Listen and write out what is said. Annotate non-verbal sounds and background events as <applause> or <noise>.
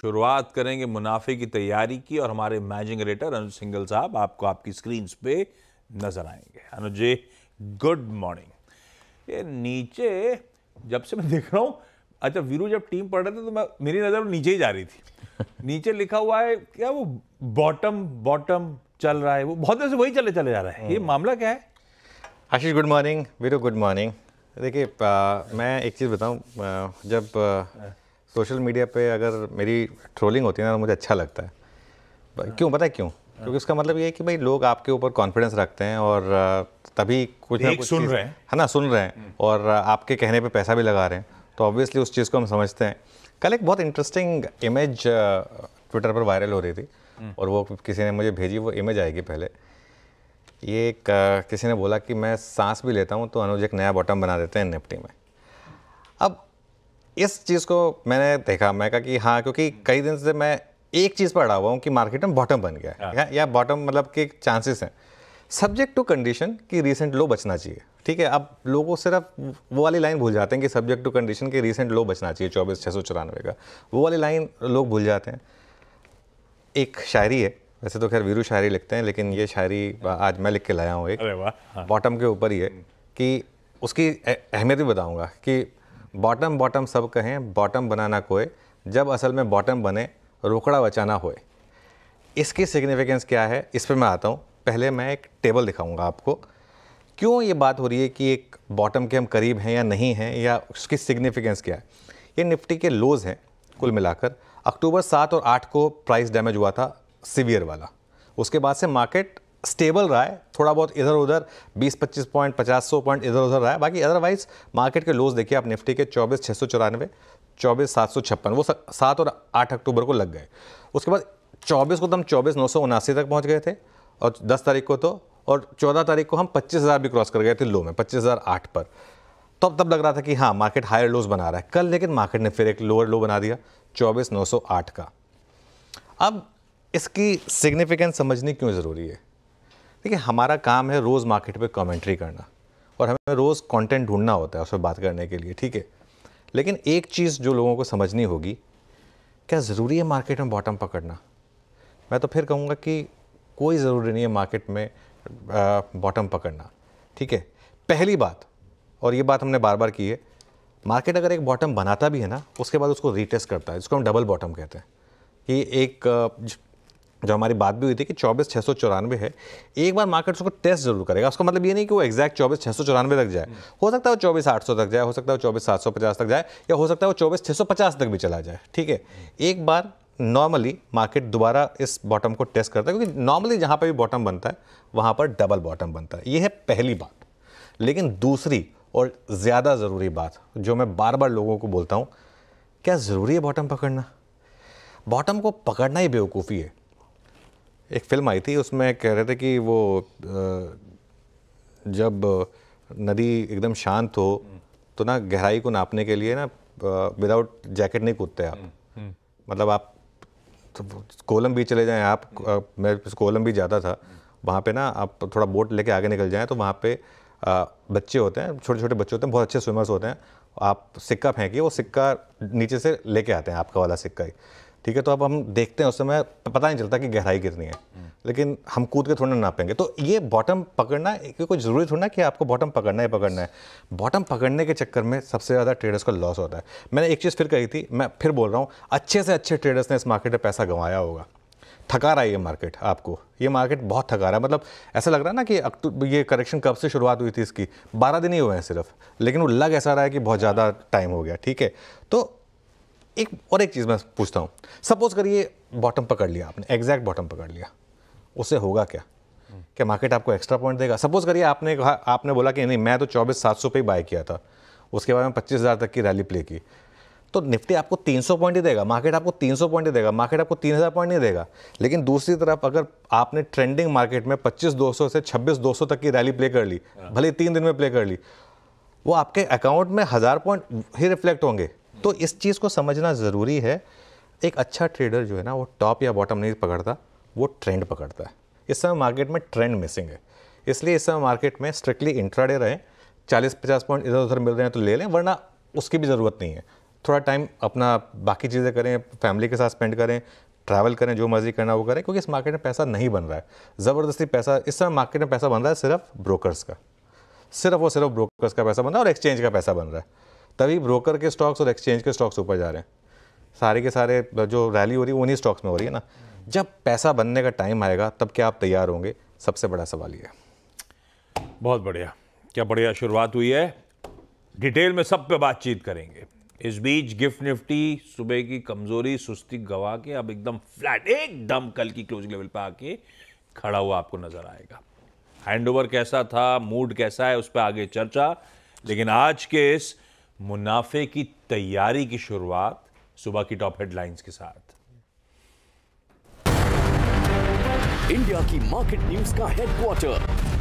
शुरुआत करेंगे मुनाफे की तैयारी की और हमारे मैनेजिंग रेटर अनुज सिंगल साहब आपको आपकी स्क्रीन पे नज़र आएंगे अनुज जी गुड मॉर्निंग ये नीचे जब से मैं देख रहा हूँ अच्छा वीरू जब टीम पढ़ रहे थे तो मैं मेरी नज़र नीचे ही जा रही थी <laughs> नीचे लिखा हुआ है क्या वो बॉटम बॉटम चल रहा है वो बहुत देर से वही चले चले जा रहा है ये हम्म। मामला क्या है Ashish good morning Veeru good morning देखिए मैं एक चीज़ बताऊँ जब आ, सोशल मीडिया पे अगर मेरी ट्रोलिंग होती है ना तो मुझे अच्छा लगता है क्यों पता है क्यों हाँ। क्योंकि उसका मतलब ये है कि भाई लोग आपके ऊपर कॉन्फिडेंस रखते हैं और तभी कुछ ना कुछ सुन रहे हैं है हाँ ना सुन रहे हैं हम्म। और आपके कहने पे पैसा भी लगा रहे हैं तो ऑब्वियसली उस चीज़ को हम समझते हैं कल एक बहुत इंटरेस्टिंग इमेज ट्विटर पर वायरल हो रही थी हम्म। और वो किसी ने मुझे भेजी वो इमेज आएगी पहले ये एक किसी ने बोला कि मैं सांस भी लेता हूँ तो अनुज एक नया बॉटम बना देते हैं निपटी में इस चीज़ को मैंने देखा मैं कहा कि हाँ क्योंकि कई दिन से मैं एक चीज़ पर अड़ा हुआ हूँ कि मार्केट में बॉटम बन गया है हाँ। या बॉटम मतलब के चांसेस हैं सब्जेक्ट टू कंडीशन कि रिसेंट लो बचना चाहिए ठीक है अब लोगों सिर्फ वो वाली लाइन भूल जाते हैं कि सब्जेक्ट टू कंडीशन के रिसेंट लो बचना चाहिए चौबीस छः सौ चौरानवे का वो वाली लाइन लोग भूल जाते हैं एक शायरी है वैसे तो खैर वीरू शायरी लिखते हैं लेकिन ये शायरी आज मैं लिख के लाया हूँ एक बॉटम हाँ। के ऊपर ही है हम्म। कि उसकी अहमियत भी बताऊँगा कि बॉटम बॉटम सब कहें बॉटम बनाना कोए जब असल में बॉटम बने रोकड़ा बचाना होए इसकी सिग्निफिकेंस क्या है इस पर मैं आता हूँ पहले मैं एक टेबल दिखाऊंगा आपको क्यों ये बात हो रही है कि एक बॉटम के हम करीब हैं या नहीं हैं या उसकी सिग्निफिकेंस क्या है ये निफ्टी के लोज़ हैं कुल मिलाकर अक्टूबर सात और आठ को प्राइस डैमेज हुआ था सीवियर वाला उसके बाद से मार्केट स्टेबल रहा है थोड़ा बहुत इधर उधर 20-25 पॉइंट 50-100 पॉइंट इधर उधर रहा है बाकी अदरवाइज मार्केट के लोज देखिए आप निफ्टी के चौबीस छः सौ चौरानवे चौबीस सात सौ छप्पन वो सात और आठ अक्टूबर को लग गए उसके बाद चौबीस को तो हम चौबीस नौ सौ उनासी तक पहुँच गए थे और दस तारीख को तो और चौदह तारीख को हम पच्चीस हज़ार भी क्रॉस कर गए थे लो में पच्चीस हज़ार आठ पर तो अब तब लग रहा था कि हाँ मार्केट हायर लोज बना रहा है कल लेकिन मार्केट ने फिर एक लोअर लो बना दिया चौबीस नौ सौ आठ का अब इसकी सिग्निफिकेंस समझनी क्यों ज़रूरी है देखिए हमारा काम है रोज़ मार्केट पे कमेंट्री करना और हमें रोज़ कंटेंट ढूंढना होता है उस पर बात करने के लिए ठीक है लेकिन एक चीज़ जो लोगों को समझनी होगी क्या ज़रूरी है मार्केट में बॉटम पकड़ना मैं तो फिर कहूँगा कि कोई ज़रूरी नहीं है मार्केट में बॉटम पकड़ना ठीक है पहली बात और ये बात हमने बार बार की है मार्केट अगर एक बॉटम बनाता भी है ना उसके बाद उसको रीटेस्ट करता है जिसको हम डबल बॉटम कहते हैं कि एक जो हमारी बात भी हुई थी कि चौबीस छः सौ चौरानवे है एक बार मार्केट उसको टेस्ट जरूर करेगा उसका मतलब ये नहीं कि वो एक्जैक्ट चौबीस छः सौ चौरानवे तक जाए हो सकता है वो चौबीस आठ सौ तक जाए हो सकता है वो चौबीस सात सौ पचास तक जाए या हो सकता है वो चौबीस छः सौ पचास तक भी चला जाए ठीक है एक बार नॉर्मली मार्केट दोबारा इस बॉटम को टेस्ट करता है क्योंकि नॉर्मली जहाँ पर भी बॉटम बनता है वहाँ पर डबल बॉटम बनता है ये है पहली बात लेकिन दूसरी और ज़्यादा ज़रूरी बात जो मैं बार बार लोगों को बोलता हूँ क्या ज़रूरी है बॉटम पकड़ना बॉटम को पकड़ना ही बेवकूफ़ी है एक फिल्म आई थी उसमें कह रहे थे कि वो जब नदी एकदम शांत हो तो ना गहराई को नापने के लिए ना विदाउट जैकेट नहीं कूदते आप हम्म, हम्म। मतलब आप तो कोलम भी चले जाएं आप मैं कोलम भी जाता था वहाँ पे ना आप थोड़ा बोट लेके आगे निकल जाएं तो वहाँ पे आ, बच्चे होते हैं छोटे छोटे बच्चे होते हैं बहुत अच्छे स्विमर्स होते हैं आप सिक्का फेंकिए वो सिक्का नीचे से लेके आते हैं आपका वाला सिक्का ही ठीक है तो अब हम देखते हैं उस समय पता नहीं चलता कि गहराई कितनी है लेकिन हम कूद के थोड़ा ना नापेंगे तो ये बॉटम पकड़ना कोई ज़रूरी थोड़ा ना कि आपको बॉटम पकड़ना ही पकड़ना है बॉटम पकड़ने के चक्कर में सबसे ज़्यादा ट्रेडर्स का लॉस होता है मैंने एक चीज़ फिर कही थी मैं फिर बोल रहा हूँ अच्छे से अच्छे ट्रेडर्स ने इस मार्केट में पैसा गंवाया होगा थका रहा है ये मार्केट आपको ये मार्केट बहुत थका रहा है मतलब ऐसा लग रहा है ना कि अक्टूबर ये करेक्शन कब से शुरुआत हुई थी इसकी बारह दिन ही हुए हैं सिर्फ लेकिन वो लग ऐसा रहा है कि बहुत ज़्यादा टाइम हो गया ठीक है तो एक और एक चीज़ मैं पूछता हूँ सपोज करिए बॉटम पकड़ लिया आपने एग्जैक्ट बॉटम पकड़ लिया उससे होगा क्या क्या मार्केट आपको एक्स्ट्रा पॉइंट देगा सपोज करिए आपने कहा आपने बोला कि नहीं मैं तो चौबीस सात सौ पे ही बाय किया था उसके बाद में पच्चीस हज़ार तक की रैली प्ले की तो निफ्टी आपको 300 पॉइंट ही देगा मार्केट आपको 300 पॉइंट ही देगा मार्केट आपको 3000 पॉइंट नहीं देगा लेकिन दूसरी तरफ अगर आपने ट्रेंडिंग मार्केट में दो सौ से दो सौ तक की रैली प्ले कर ली हाँ। भले तीन दिन में प्ले कर ली वो आपके अकाउंट में हज़ार पॉइंट ही रिफ्लेक्ट होंगे तो इस चीज़ को समझना ज़रूरी है एक अच्छा ट्रेडर जो है ना वो टॉप या बॉटम नहीं पकड़ता वो ट्रेंड पकड़ता है इस समय मार्केट में ट्रेंड मिसिंग है इसलिए इस समय मार्केट में स्ट्रिक्टली इंट्राडे रहें चालीस पचास पॉइंट इधर उधर मिल रहे हैं तो ले लें वरना उसकी भी ज़रूरत नहीं है थोड़ा टाइम अपना बाकी चीज़ें करें फैमिली के साथ स्पेंड करें ट्रैवल करें जो मर्जी करना वो करें क्योंकि इस मार्केट में पैसा नहीं बन रहा है ज़बरदस्ती पैसा इस समय मार्केट में पैसा बन रहा है सिर्फ ब्रोकर्स का सिर्फ और सिर्फ ब्रोकर्स का पैसा बन रहा है और एक्सचेंज का पैसा बन रहा है तभी ब्रोकर के स्टॉक्स और एक्सचेंज के स्टॉक्स ऊपर जा रहे हैं सारे के सारे जो रैली हो रही है उन्हीं स्टॉक्स में हो रही है ना जब पैसा बनने का टाइम आएगा तब क्या आप तैयार होंगे सबसे बड़ा सवाल ये बहुत बढ़िया क्या बढ़िया शुरुआत हुई है डिटेल में सब पे बातचीत करेंगे इस बीच गिफ्ट निफ्टी सुबह की कमजोरी सुस्ती गवा के अब एकदम फ्लैट एकदम कल की क्लोज लेवल पे आके खड़ा हुआ आपको नजर आएगा हैंडओवर कैसा था मूड कैसा है उस पर आगे चर्चा लेकिन आज के इस मुनाफे की तैयारी की शुरुआत सुबह की टॉप हेडलाइंस के साथ इंडिया की मार्केट न्यूज का हेडक्वार्टर